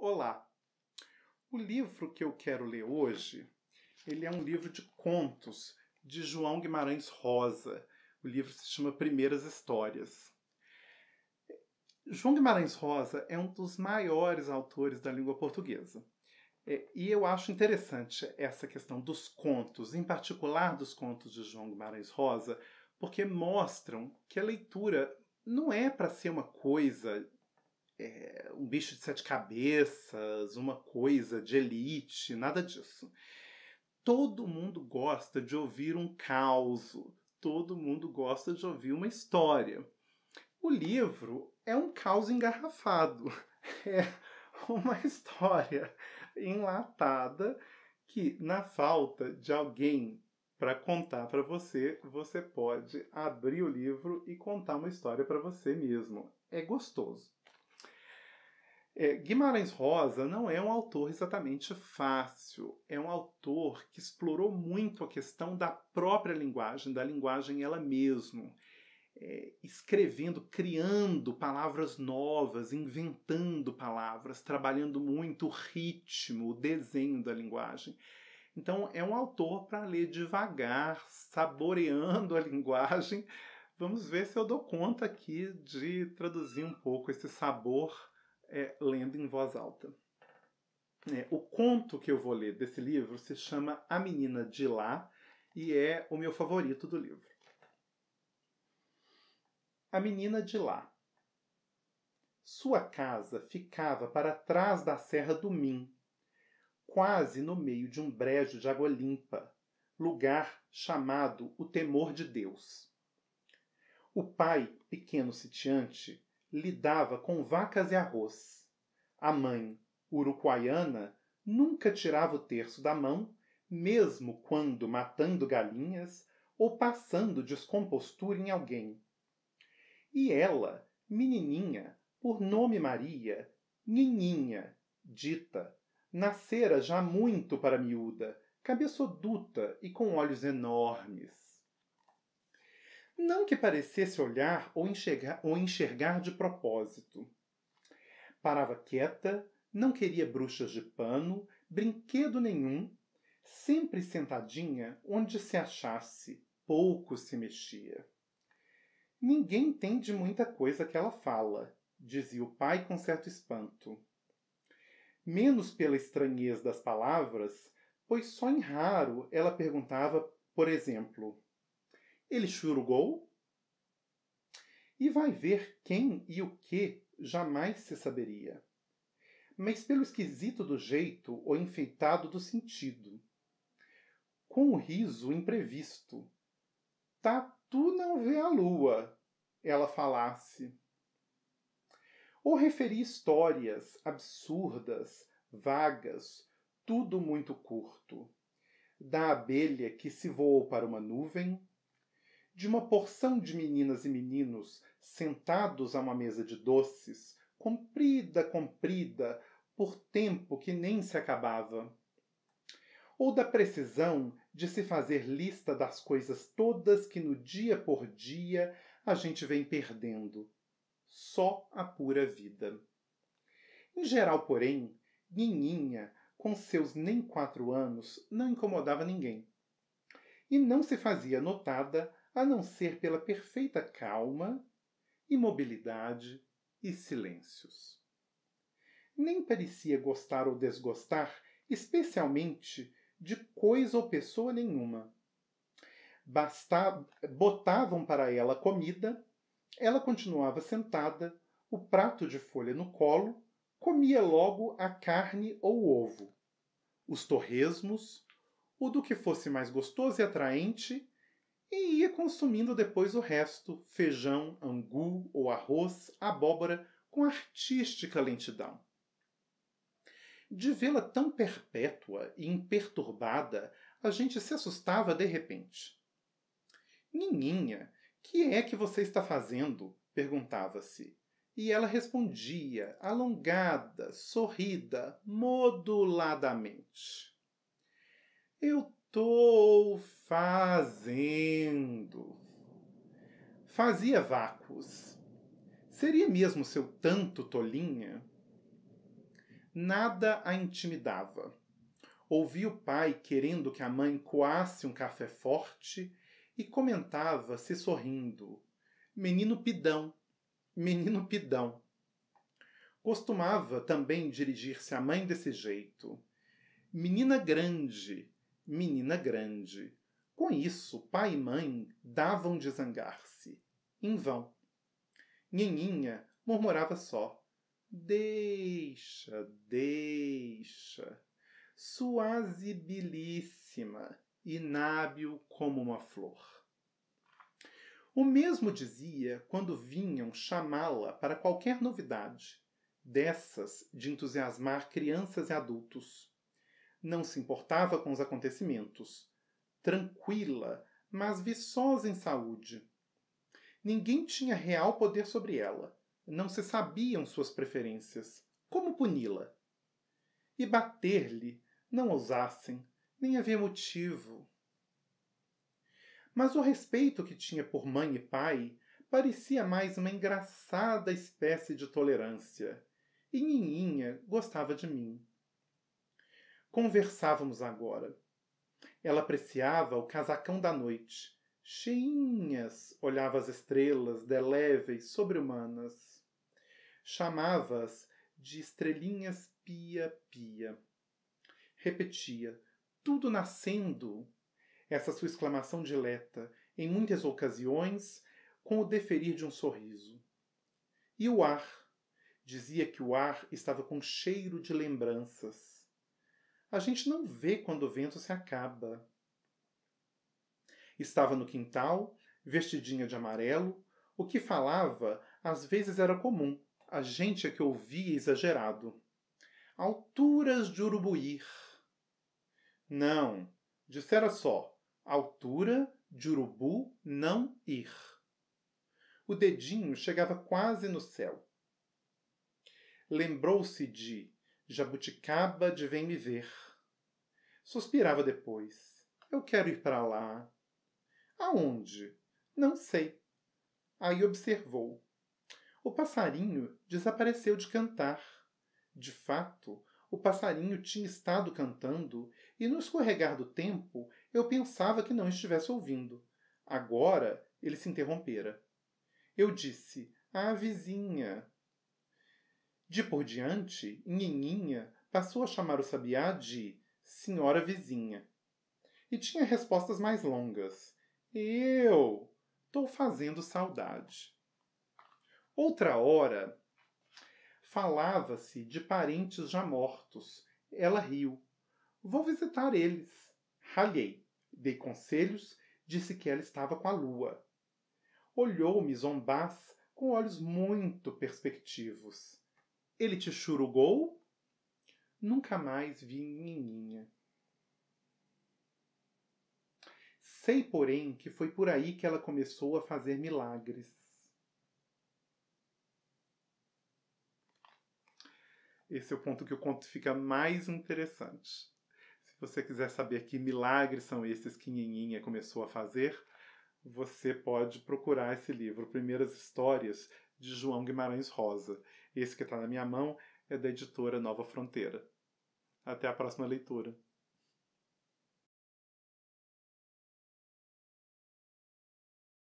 Olá. O livro que eu quero ler hoje, ele é um livro de contos de João Guimarães Rosa. O livro se chama Primeiras Histórias. João Guimarães Rosa é um dos maiores autores da língua portuguesa. É, e eu acho interessante essa questão dos contos, em particular dos contos de João Guimarães Rosa, porque mostram que a leitura não é para ser uma coisa é, um bicho de sete cabeças, uma coisa de elite, nada disso. Todo mundo gosta de ouvir um caos, todo mundo gosta de ouvir uma história. O livro é um caos engarrafado, é uma história enlatada que, na falta de alguém para contar para você, você pode abrir o livro e contar uma história para você mesmo. É gostoso. É, Guimarães Rosa não é um autor exatamente fácil. É um autor que explorou muito a questão da própria linguagem, da linguagem ela mesma. É, escrevendo, criando palavras novas, inventando palavras, trabalhando muito o ritmo, o desenho da linguagem. Então, é um autor para ler devagar, saboreando a linguagem. Vamos ver se eu dou conta aqui de traduzir um pouco esse sabor é, lendo em voz alta. É, o conto que eu vou ler desse livro se chama A Menina de Lá e é o meu favorito do livro. A Menina de Lá. Sua casa ficava para trás da Serra do Min, quase no meio de um brejo de água limpa, lugar chamado o Temor de Deus. O pai, pequeno sitiante, lidava com vacas e arroz a mãe uruguaiana nunca tirava o terço da mão mesmo quando matando galinhas ou passando descompostura em alguém e ella menininha por nome maria nininha dita nascera já muito para miúda cabeçoduta e com olhos enormes não que parecesse olhar ou enxergar, ou enxergar de propósito. Parava quieta, não queria bruxas de pano, brinquedo nenhum, sempre sentadinha onde se achasse, pouco se mexia. Ninguém entende muita coisa que ela fala, dizia o pai com certo espanto. Menos pela estranheza das palavras, pois só em raro ela perguntava, por exemplo, ele churugou e vai ver quem e o que jamais se saberia. Mas pelo esquisito do jeito ou enfeitado do sentido. Com o riso imprevisto. Tatu tá, não vê a lua, ela falasse. Ou referir histórias absurdas, vagas, tudo muito curto. Da abelha que se voou para uma nuvem, de uma porção de meninas e meninos sentados a uma mesa de doces, comprida, comprida, por tempo que nem se acabava. Ou da precisão de se fazer lista das coisas todas que no dia por dia a gente vem perdendo. Só a pura vida. Em geral, porém, Nininha, com seus nem quatro anos, não incomodava ninguém. E não se fazia notada a não ser pela perfeita calma, imobilidade e silêncios. Nem parecia gostar ou desgostar, especialmente, de coisa ou pessoa nenhuma. Basta... botavam para ela comida, ela continuava sentada, o prato de folha no colo, comia logo a carne ou o ovo, os torresmos, o do que fosse mais gostoso e atraente e ia consumindo depois o resto, feijão, angu ou arroz, abóbora, com artística lentidão. De vê-la tão perpétua e imperturbada, a gente se assustava de repente. Nininha, que é que você está fazendo? perguntava-se. E ela respondia, alongada, sorrida, moduladamente. Eu Tô fazendo. Fazia vácuos. Seria mesmo seu tanto tolinha? Nada a intimidava. Ouvi o pai querendo que a mãe coasse um café forte e comentava se sorrindo: Menino pidão, menino pidão. Costumava também dirigir-se à mãe desse jeito: Menina grande, menina grande. Com isso, pai e mãe davam de zangar-se. Em vão. Nhenhinha murmurava só. Deixa, deixa. Suazibilíssima, inábil como uma flor. O mesmo dizia quando vinham chamá-la para qualquer novidade, dessas de entusiasmar crianças e adultos não se importava com os acontecimentos. Tranquila, mas viçosa em saúde. Ninguém tinha real poder sobre ela. Não se sabiam suas preferências. Como puni-la? E bater-lhe não ousassem, nem havia motivo. Mas o respeito que tinha por mãe e pai parecia mais uma engraçada espécie de tolerância. E Nininha gostava de mim. Conversávamos agora. Ela apreciava o casacão da noite. Cheinhas, olhava as estrelas, deléveis, sobre-humanas. Chamava-as de estrelinhas pia-pia. Repetia, tudo nascendo, essa sua exclamação dileta, em muitas ocasiões, com o deferir de um sorriso. E o ar? Dizia que o ar estava com cheiro de lembranças a gente não vê quando o vento se acaba. Estava no quintal, vestidinha de amarelo. O que falava às vezes era comum, a gente é que ouvia exagerado. Alturas de Urubuir. Não, dissera só, altura de urubu não ir. O dedinho chegava quase no céu. Lembrou-se de Jabuticaba de vem me ver. Suspirava depois. Eu quero ir para lá. Aonde? Não sei. Aí observou. O passarinho desapareceu de cantar. De fato, o passarinho tinha estado cantando e no escorregar do tempo eu pensava que não estivesse ouvindo. Agora ele se interrompera. Eu disse: Ah, vizinha, de por diante, Nininha passou a chamar o sabiá de Senhora Vizinha. E tinha respostas mais longas. Eu estou fazendo saudade. Outra hora, falava-se de parentes já mortos. Ela riu. Vou visitar eles. Ralhei. Dei conselhos, disse que ela estava com a lua. Olhou-me zombás com olhos muito perspectivos. Ele te churugou? Nunca mais vi menininha. Sei, porém, que foi por aí que ela começou a fazer milagres. Esse é o ponto que o conto fica mais interessante. Se você quiser saber que milagres são esses que Nhinhinha começou a fazer, você pode procurar esse livro, Primeiras Histórias, de João Guimarães Rosa. Esse que está na minha mão é da editora Nova Fronteira. Até a próxima leitura.